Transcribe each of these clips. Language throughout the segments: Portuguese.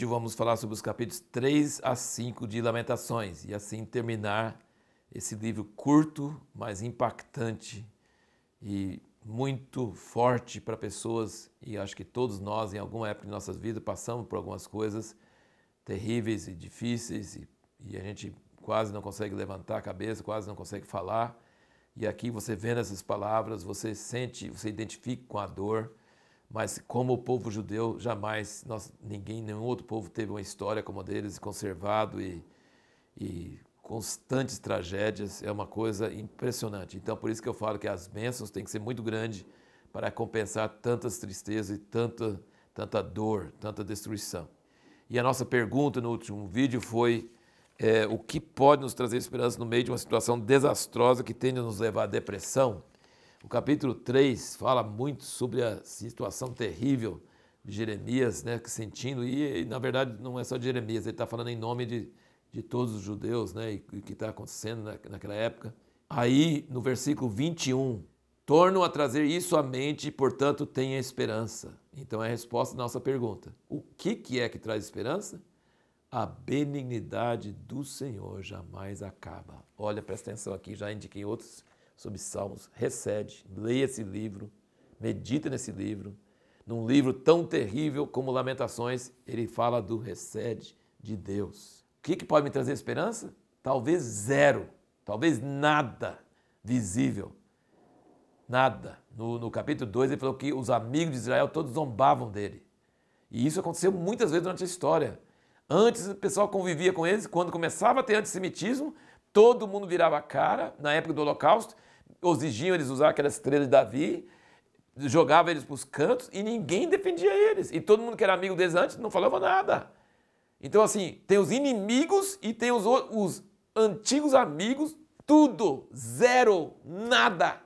vídeo vamos falar sobre os capítulos 3 a 5 de Lamentações e assim terminar esse livro curto, mas impactante e muito forte para pessoas e acho que todos nós em alguma época de nossas vidas passamos por algumas coisas terríveis e difíceis e, e a gente quase não consegue levantar a cabeça, quase não consegue falar. E aqui você vendo essas palavras, você sente, você identifica com a dor mas como o povo judeu, jamais nós, ninguém, nenhum outro povo teve uma história como a deles, conservado e, e constantes tragédias, é uma coisa impressionante. Então, por isso que eu falo que as bênçãos têm que ser muito grandes para compensar tantas tristezas e tanta, tanta dor, tanta destruição. E a nossa pergunta no último vídeo foi é, o que pode nos trazer esperança no meio de uma situação desastrosa que tende a nos levar à depressão? O capítulo 3 fala muito sobre a situação terrível de Jeremias, né, que sentindo, e, e na verdade não é só de Jeremias, ele está falando em nome de, de todos os judeus, né, e o que está acontecendo na, naquela época. Aí, no versículo 21, torno a trazer isso à mente e, portanto, tenha esperança. Então, é a resposta à nossa pergunta. O que, que é que traz esperança? A benignidade do Senhor jamais acaba. Olha, presta atenção aqui, já indiquei outros sobre Salmos, recede, leia esse livro, medita nesse livro. Num livro tão terrível como Lamentações, ele fala do recede de Deus. O que, que pode me trazer esperança? Talvez zero, talvez nada visível. Nada. No, no capítulo 2, ele falou que os amigos de Israel todos zombavam dele. E isso aconteceu muitas vezes durante a história. Antes o pessoal convivia com eles, quando começava a ter antissemitismo, todo mundo virava a cara na época do Holocausto exigiam eles usar aquela estrela de Davi, jogava eles para os cantos e ninguém defendia eles. E todo mundo que era amigo deles antes não falava nada. Então, assim, tem os inimigos e tem os, os antigos amigos, tudo, zero, nada.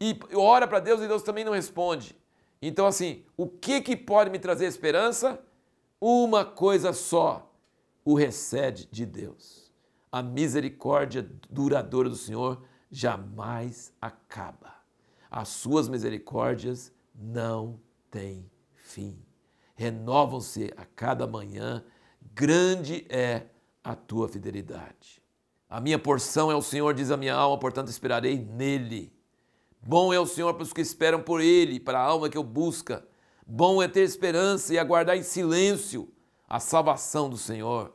E ora para Deus e Deus também não responde. Então, assim, o que, que pode me trazer esperança? Uma coisa só: o recede de Deus. A misericórdia duradoura do Senhor jamais acaba. As suas misericórdias não têm fim. Renovam-se a cada manhã, grande é a tua fidelidade. A minha porção é o Senhor, diz a minha alma, portanto esperarei nele. Bom é o Senhor para os que esperam por ele, para a alma que o busca. Bom é ter esperança e aguardar em silêncio a salvação do Senhor.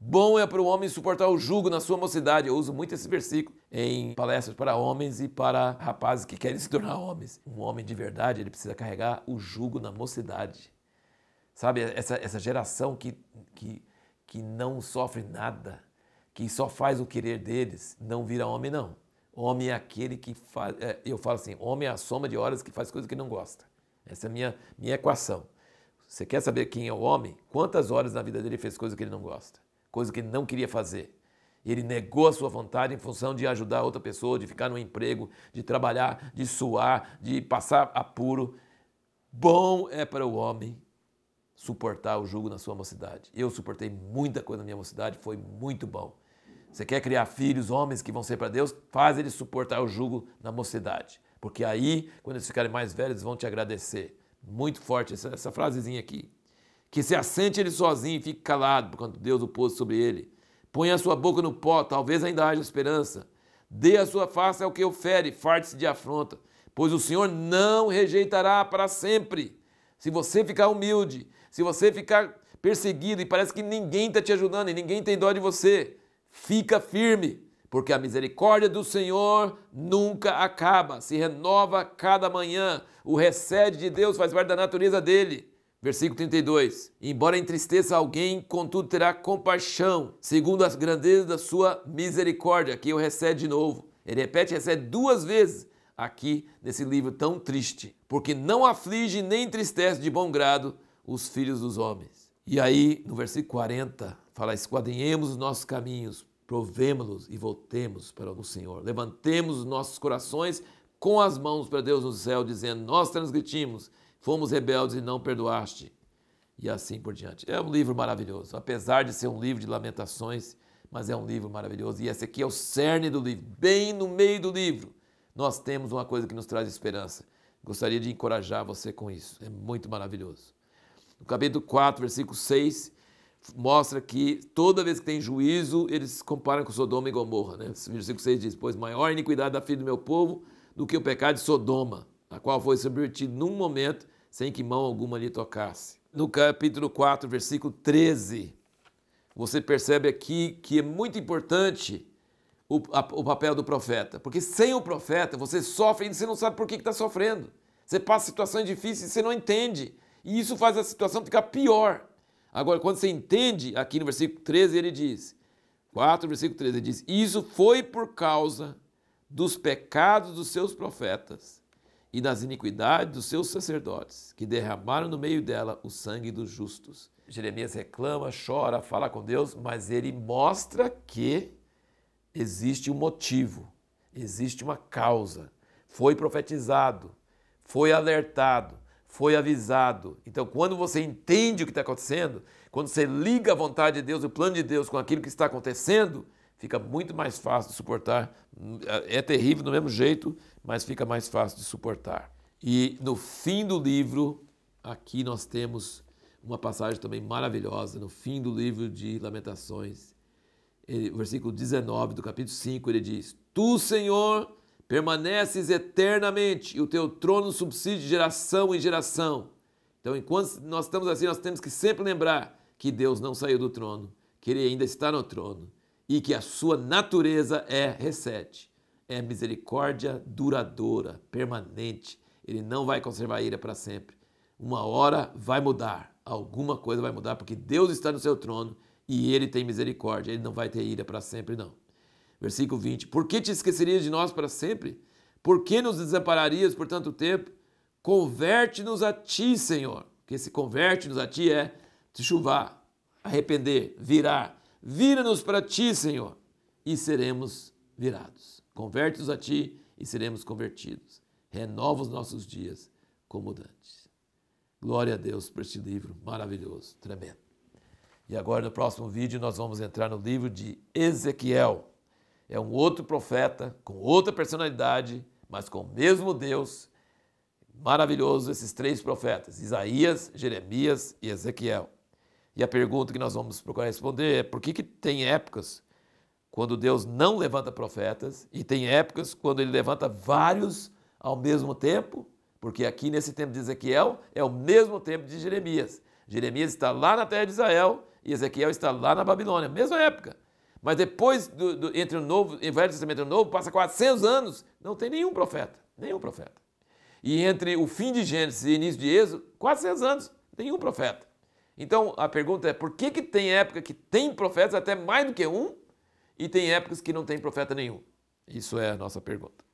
Bom é para o homem suportar o jugo na sua mocidade. Eu uso muito esse versículo em palestras para homens e para rapazes que querem se tornar homens. Um homem de verdade, ele precisa carregar o jugo na mocidade. Sabe, essa, essa geração que, que, que não sofre nada, que só faz o querer deles, não vira homem, não. Homem é aquele que faz. É, eu falo assim: homem é a soma de horas que faz coisas que não gosta. Essa é a minha, minha equação. Você quer saber quem é o homem? Quantas horas na vida dele fez coisa que ele não gosta? Coisa que ele não queria fazer? Ele negou a sua vontade em função de ajudar outra pessoa, de ficar no emprego, de trabalhar, de suar, de passar apuro. Bom é para o homem suportar o jugo na sua mocidade. Eu suportei muita coisa na minha mocidade, foi muito bom. Você quer criar filhos, homens que vão ser para Deus? Faz eles suportar o jugo na mocidade. Porque aí, quando eles ficarem mais velhos, eles vão te agradecer. Muito forte essa, essa frasezinha aqui. Que se assente ele sozinho e fique calado, quando Deus o pôs sobre ele. Põe a sua boca no pó, talvez ainda haja esperança. Dê a sua face ao que ofere, farte-se de afronta, pois o Senhor não rejeitará para sempre. Se você ficar humilde, se você ficar perseguido e parece que ninguém está te ajudando e ninguém tem dó de você, fica firme, porque a misericórdia do Senhor nunca acaba, se renova cada manhã. O recede de Deus faz parte da natureza dele. Versículo 32: Embora entristeça alguém, contudo terá compaixão, segundo as grandezas da sua misericórdia. Aqui eu recebo de novo. Ele repete, recebe duas vezes aqui nesse livro tão triste. Porque não aflige nem entristece de bom grado os filhos dos homens. E aí, no versículo 40, fala: Esquadrinhemos os nossos caminhos, provemos-los e voltemos para o Senhor. Levantemos os nossos corações com as mãos para Deus no céu, dizendo: Nós transgredimos Fomos rebeldes e não perdoaste. E assim por diante. É um livro maravilhoso, apesar de ser um livro de lamentações, mas é um livro maravilhoso. E esse aqui é o cerne do livro, bem no meio do livro. Nós temos uma coisa que nos traz esperança. Gostaria de encorajar você com isso. É muito maravilhoso. No capítulo 4, versículo 6, mostra que toda vez que tem juízo, eles comparam com Sodoma e Gomorra. Né? Versículo 6 diz: Pois maior a iniquidade da filha do meu povo do que o pecado de Sodoma, a qual foi subvertido num momento sem que mão alguma lhe tocasse. No capítulo 4, versículo 13, você percebe aqui que é muito importante o, a, o papel do profeta, porque sem o profeta você sofre e você não sabe por que está sofrendo. Você passa situações difíceis e você não entende. E isso faz a situação ficar pior. Agora, quando você entende, aqui no versículo 13 ele diz, 4, versículo 13, ele diz: Isso foi por causa dos pecados dos seus profetas e nas iniquidades dos seus sacerdotes, que derramaram no meio dela o sangue dos justos. Jeremias reclama, chora, fala com Deus, mas ele mostra que existe um motivo, existe uma causa. Foi profetizado, foi alertado, foi avisado. Então, quando você entende o que está acontecendo, quando você liga a vontade de Deus, o plano de Deus com aquilo que está acontecendo, fica muito mais fácil de suportar. É, é terrível do mesmo jeito, mas fica mais fácil de suportar. E no fim do livro, aqui nós temos uma passagem também maravilhosa, no fim do livro de Lamentações, ele, versículo 19 do capítulo 5, ele diz: Tu, Senhor, permaneces eternamente e o teu trono subsiste de geração em geração. Então, enquanto nós estamos assim, nós temos que sempre lembrar que Deus não saiu do trono, que ele ainda está no trono e que a sua natureza é recete, é misericórdia duradoura, permanente. Ele não vai conservar a ira para sempre. Uma hora vai mudar, alguma coisa vai mudar, porque Deus está no seu trono e ele tem misericórdia, ele não vai ter ira para sempre, não. Versículo 20: Por que te esquecerias de nós para sempre? Por que nos desampararias por tanto tempo? Converte-nos a ti, Senhor. Que se converte-nos a ti é te chuvar, arrepender, virar, Vira-nos para ti, Senhor, e seremos virados. Converte-nos a ti e seremos convertidos. Renova os nossos dias como dantes. Glória a Deus por este livro maravilhoso, tremendo. E agora, no próximo vídeo, nós vamos entrar no livro de Ezequiel. É um outro profeta, com outra personalidade, mas com o mesmo Deus. Maravilhoso esses três profetas, Isaías, Jeremias e Ezequiel. E a pergunta que nós vamos procurar responder é por que, que tem épocas quando Deus não levanta profetas e tem épocas quando ele levanta vários ao mesmo tempo? Porque aqui nesse tempo de Ezequiel é o mesmo tempo de Jeremias. Jeremias está lá na terra de Israel e Ezequiel está lá na Babilônia, mesma época. Mas depois, do, do, entre o Novo, o Velho Testamento e o Novo, passa 400 anos, não tem nenhum profeta, nenhum profeta. E entre o fim de Gênesis e início de Êxodo, 400 anos, nenhum profeta. Então a pergunta é: por que, que tem época que tem profetas até mais do que um e tem épocas que não tem profeta nenhum? Isso é a nossa pergunta.